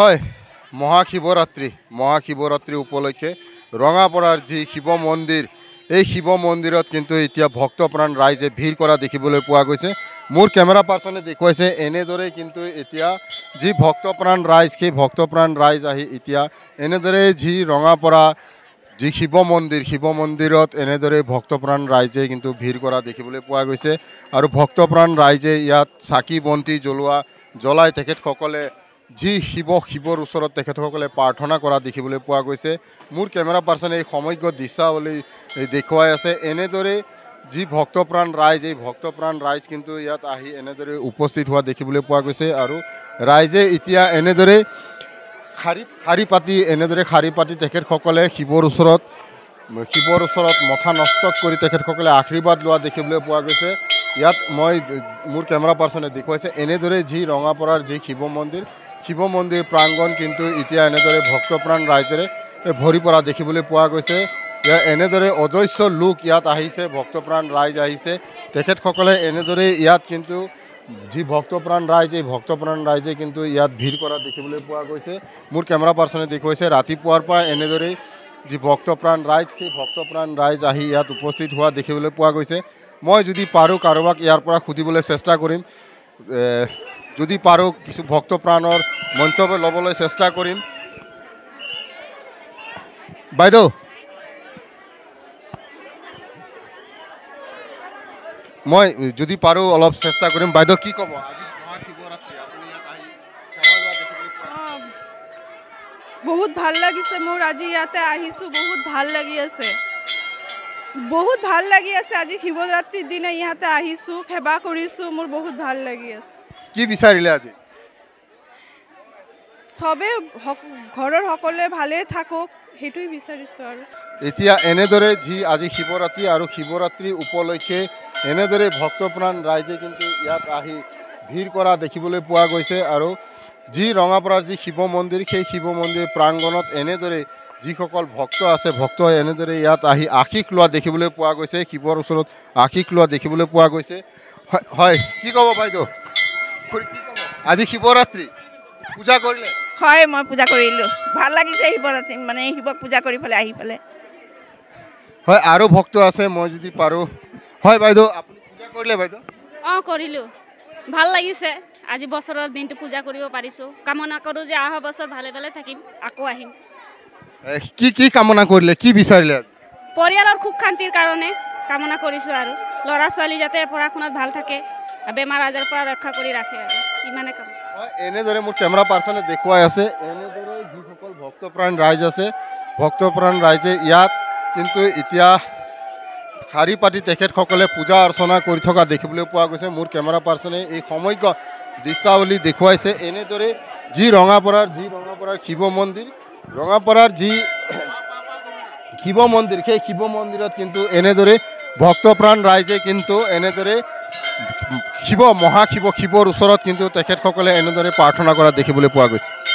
হয় মহা শিৱৰাত্ৰি মহা শিৱৰাত্ৰি উপলক্ষে ৰঙাপাৰাৰ যি শিৱ মন্দিৰ এই শিৱ মন্দিৰত কিন্তু এতিয়া ভক্তপ্ৰাণ ৰাইজে ভিৰ কৰা দেখিবলৈ পোৱা গৈছে মোৰ কেমেৰা পাৰ্চনে দেখুৱাইছে এনেদৰে কিন্তু এতিয়া যি ভক্তপ্ৰাণ ৰাইজ সেই ভক্তপ্ৰাণ ৰাইজ আহি এতিয়া এনেদৰে যি ৰঙাপাৰা যি শিৱ মন্দিৰ শিৱ মন্দিৰত এনেদৰে ভক্তপ্ৰাণ ৰাইজে কিন্তু ভিৰ কৰা দেখিবলৈ পোৱা গৈছে আৰু ভক্তপ্ৰাণ ৰাইজে ইয়াত চাকি বন্তি জ্বলোৱা জ্বলাই তেখেতসকলে যি শিৱ শিৱৰ ওচৰত তেখেতসকলে প্ৰাৰ্থনা কৰা দেখিবলৈ পোৱা গৈছে মোৰ কেমেৰা পাৰ্চনে এই সমগ্ৰ দৃশ্যাৱলী দেখুৱাই আছে এনেদৰে যি ভক্তপ্ৰাণ ৰাইজ এই ভক্তপ্ৰাণ ৰাইজ কিন্তু ইয়াত আহি এনেদৰে উপস্থিত হোৱা দেখিবলৈ পোৱা গৈছে আৰু ৰাইজে এতিয়া এনেদৰে শাৰী শাৰী পাতি এনেদৰে শাৰী পাতি তেখেতসকলে শিৱৰ ওচৰত শিৱৰ ওচৰত মথা নষ্ট কৰি তেখেতসকলে আশীৰ্বাদ লোৱা দেখিবলৈ পোৱা গৈছে ইয়াত মই মোৰ কেমেৰা পাৰ্চনে দেখুৱাইছে এনেদৰে যি ৰঙাপাৰাৰ যি শিৱ মন্দিৰ শিৱ মন্দিৰ প্ৰাংগণ কিন্তু এতিয়া এনেদৰে ভক্তপ্ৰাণ ৰাইজেৰে ভৰি পৰা দেখিবলৈ পোৱা গৈছে এনেদৰে অজস্য লোক ইয়াত আহিছে ভক্তপ্ৰাণ ৰাইজ আহিছে তেখেতসকলে এনেদৰে ইয়াত কিন্তু যি ভক্তপ্ৰাণ ৰাইজ এই ভক্তপ্ৰাণ ৰাইজে কিন্তু ইয়াত ভিৰ কৰা দেখিবলৈ পোৱা গৈছে মোৰ কেমেৰা পাৰ্চনে দেখুৱাইছে ৰাতিপুৱাৰ পৰা এনেদৰেই যি ভক্তপ্ৰাণ ৰাইজ সেই ভক্তপ্ৰাণ ৰাইজ আহি ইয়াত উপস্থিত হোৱা দেখিবলৈ পোৱা গৈছে মই যদি পাৰোঁ কাৰোবাক ইয়াৰ পৰা সুধিবলৈ চেষ্টা কৰিম যদি পাৰোঁ কিছু ভক্তপ্ৰাণৰ মন্তব্য ল'বলৈ চেষ্টা কৰিম বাইদেউ মই যদি পাৰোঁ অলপ চেষ্টা কৰিম বাইদেউ কি ক'ব আজি মহাশিৱৰাত্ৰি বহুত ভাল লাগিছে মোৰ আজি ইয়াতে আহিছোঁ বহুত ভাল লাগি আছে বহুত ভাল লাগি আছে আজি শিৱৰাত্ৰিৰ দিনা ইয়াতে আহিছোঁ সেৱা কৰিছোঁ মোৰ বহুত ভাল লাগি আছে কি বিচাৰিলে আজি চবে ঘৰৰ সকলোৱে ভালেই থাকক সেইটোৱে বিচাৰিছোঁ আৰু এতিয়া এনেদৰে যি আজি শিৱৰাত্ৰি আৰু শিৱৰাত্ৰি উপলক্ষে এনেদৰে ভক্তপ্ৰাণ ৰাইজে কিন্তু ইয়াত আহি ভিৰ কৰা দেখিবলৈ পোৱা গৈছে আৰু যি ৰঙাপাৰাৰ যি শিৱ মন্দিৰ সেই শিৱ মন্দিৰ প্ৰাংগণত এনেদৰে যিসকল ভক্ত আছে ভক্ত এনেদৰে ইয়াত আহি আশীষ লোৱা দেখিবলৈ পোৱা গৈছে শিৱৰ ওচৰত আশীষ লোৱা দেখিবলৈ পোৱা গৈছে হয় কি ক'ব বাইদেউ আজি শিৱৰাত্ৰি পূজা কৰিলে হয় মই পূজা কৰিলোঁ ভাল লাগিছে শিৱৰাত্ৰি মানে শিৱক পূজা কৰি পেলাই আহি পেলাই হয় আৰু ভক্ত আছে মই যদি পাৰোঁ হয় বাইদেউ আপুনি পূজা কৰিলে বাইদেউ অঁ কৰিলোঁ ভাল লাগিছে আজি বছৰৰ দিনটো পূজা কৰিব পাৰিছো কামনা কৰোঁ যে অহা বছৰ ভালে ভালে থাকিম আকৌ আহিম কি কি কামনা কৰিলে কি বিচাৰিলে পৰিয়ালৰ সুখ শান্তিৰ কাৰণে কামনা কৰিছোঁ আৰু ল'ৰা ছোৱালী যাতে পঢ়া শুনাত ভাল থাকে বেমাৰ আজাৰৰ পৰা ৰক্ষা কৰি ৰাখে ইমানে কাম এনেদৰে মোৰ কেমেৰা পাৰ্চনে দেখুৱাই আছে এনেদৰে যিসকল ভক্তপ্ৰাণ ৰাইজ আছে ভক্তপ্ৰাণ ৰাইজে ইয়াত কিন্তু এতিয়া শাৰী পাতি তেখেতসকলে পূজা অৰ্চনা কৰি থকা দেখিবলৈ পোৱা গৈছে মোৰ কেমেৰা পাৰ্চনে এই সমগ্ৰ দৃশ্যাৱলী দেখুৱাইছে এনেদৰে যি ৰঙাপাৰাৰ যি ৰঙাপাৰাৰ শিৱ মন্দিৰ ৰঙাপাৰাৰ যি শিৱ মন্দিৰ সেই শিৱ মন্দিৰত কিন্তু এনেদৰে ভক্তপ্ৰাণ ৰাইজে কিন্তু এনেদৰে শিৱ মহাশিৱ শিৱৰ ওচৰত কিন্তু তেখেতসকলে এনেদৰে প্ৰাৰ্থনা কৰা দেখিবলৈ পোৱা গৈছে